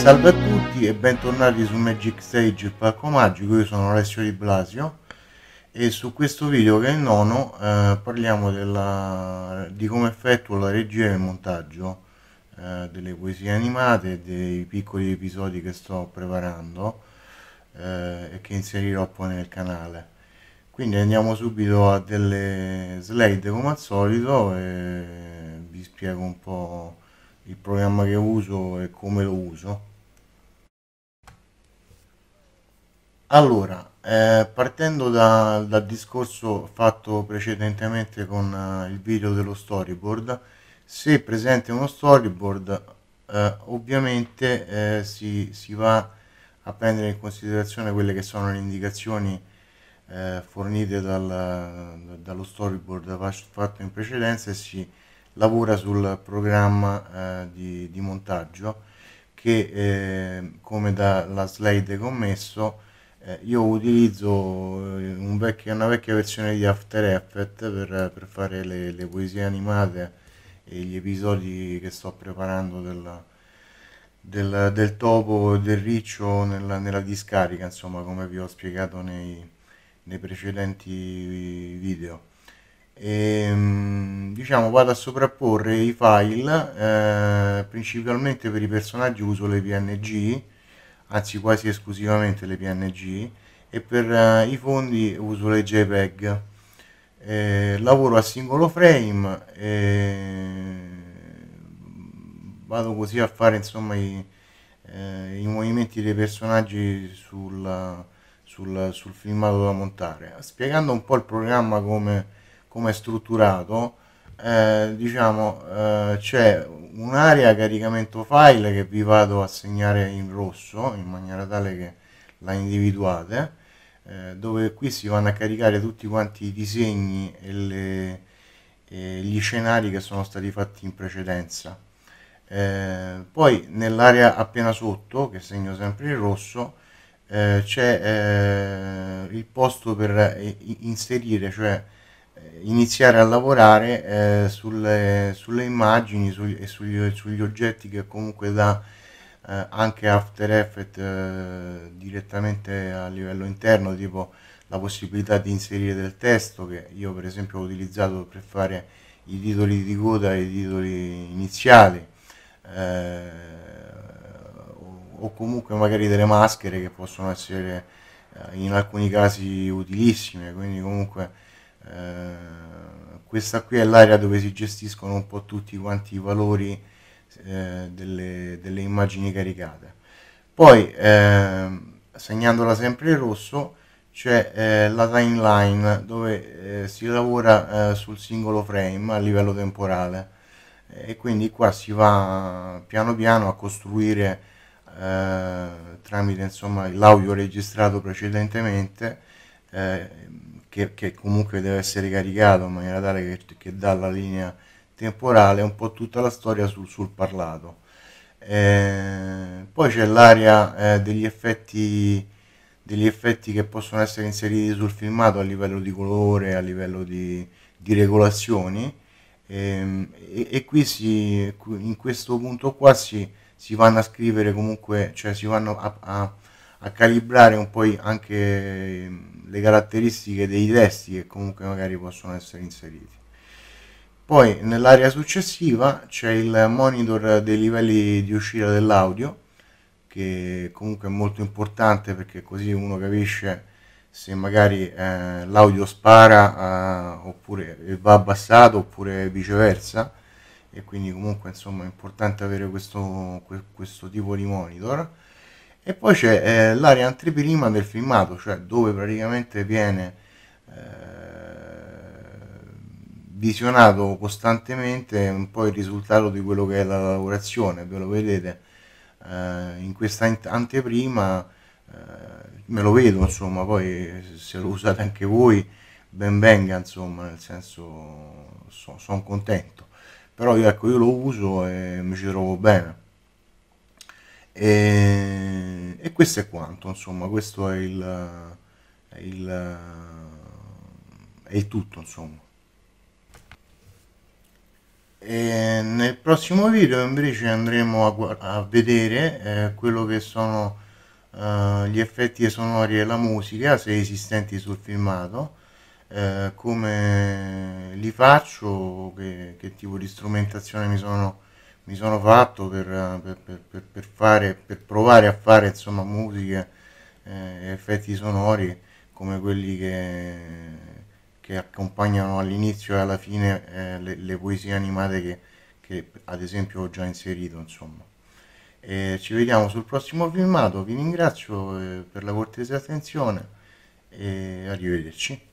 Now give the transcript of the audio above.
Salve a tutti e bentornati su Magic Stage il Parco Magico, io sono Alessio Di Blasio e su questo video che è il nono eh, parliamo della, di come effettuo la regia e il montaggio eh, delle poesie animate e dei piccoli episodi che sto preparando eh, e che inserirò poi nel canale. Quindi andiamo subito a delle slide come al solito e vi spiego un po' il programma che uso e come lo uso Allora, eh, partendo da, dal discorso fatto precedentemente con eh, il video dello storyboard, se presente uno storyboard eh, ovviamente eh, si, si, va a prendere in considerazione quelle che sono le indicazioni eh, fornite dal, dallo storyboard fatto in precedenza e si lavora sul programma eh, di, di, montaggio che come dalla slide commesso eh, io utilizzo eh, un vecchio, una vecchia versione di After Effects per, per fare le, le, poesie animate e gli episodi che sto preparando della, del, del, topo del riccio nella, nella, discarica, insomma, come vi ho spiegato nei, nei precedenti video. E, ehm, diciamo vado a sovrapporre i file eh, principalmente per i personaggi uso le png anzi quasi esclusivamente le PNG e per eh, i fondi uso le JPEG. Eh, lavoro a singolo frame e mm, vado così a fare insomma i, eh, i movimenti dei personaggi sul, sul, sul, filmato da montare. Spiegando un po' il programma come, come è strutturato, eh, diciamo eh, c'è un'area caricamento file che vi vado a segnare in rosso in maniera tale che la individuate eh, dove qui si vanno a caricare tutti quanti i disegni e, le, e gli scenari che sono stati fatti in precedenza eh, poi nell'area appena sotto che segno sempre in rosso eh, c'è il posto per inserire cioè iniziare a lavorare eh, sulle, sulle, immagini su, e sugli, sugli, oggetti che comunque dà eh, anche After Effects eh, direttamente a livello interno, tipo la possibilità di inserire del testo che io per esempio ho utilizzato per fare i titoli di coda e i titoli iniziali eh, o comunque magari delle maschere che possono essere eh, in alcuni casi utilissime quindi comunque eh, questa qui è l'area dove si gestiscono un po' tutti quanti i valori eh, delle, delle, immagini caricate poi ehm, segnandola sempre in rosso c'è eh, la timeline dove eh, si lavora sul singolo frame a livello temporale e quindi qua si va piano piano a costruire eh, tramite insomma l'audio registrato precedentemente eh, che, che comunque deve essere caricato in maniera tale che, che dà la linea temporale, un po' tutta la storia sul, sul parlato. Eh, poi c'è l'area eh, degli effetti degli effetti che possono essere inseriti sul filmato a livello di colore, a livello di, di regolazioni ehm, e, e, qui si, in questo punto qua si, si vanno a scrivere comunque, cioè si vanno a, a, a calibrare un po' anche le caratteristiche dei testi che comunque magari possono essere inseriti. Poi nell'area successiva c'è il monitor dei livelli di uscita dell'audio, che comunque è molto importante perché così uno capisce se magari eh, l'audio spara eh, oppure va abbassato oppure viceversa e quindi comunque insomma è importante avere questo, questo tipo di monitor e poi c'è eh, l'area anteprima del filmato cioè dove praticamente viene eh, visionato costantemente un po' il risultato di quello che è la lavorazione ve lo vedete eh, in questa anteprima eh, me lo vedo insomma poi se lo usate anche voi ben venga insomma nel senso so, sono contento però io ecco io lo uso e mi ci trovo bene e, e questo è quanto, insomma, questo è il, è il, è il tutto, insomma. E nel prossimo video invece andremo a, a vedere eh, quello che sono eh, gli effetti sonori e la musica se esistenti sul filmato eh, come li faccio che, che, tipo di strumentazione mi sono mi sono fatto per, per, per, per, fare, per provare a fare insomma, musiche eh, effetti sonori come quelli che, che accompagnano all'inizio e alla fine eh, le, le, poesie animate che, che, ad esempio ho già inserito. Insomma. E ci vediamo sul prossimo filmato, vi ringrazio eh, per la cortese attenzione e arrivederci.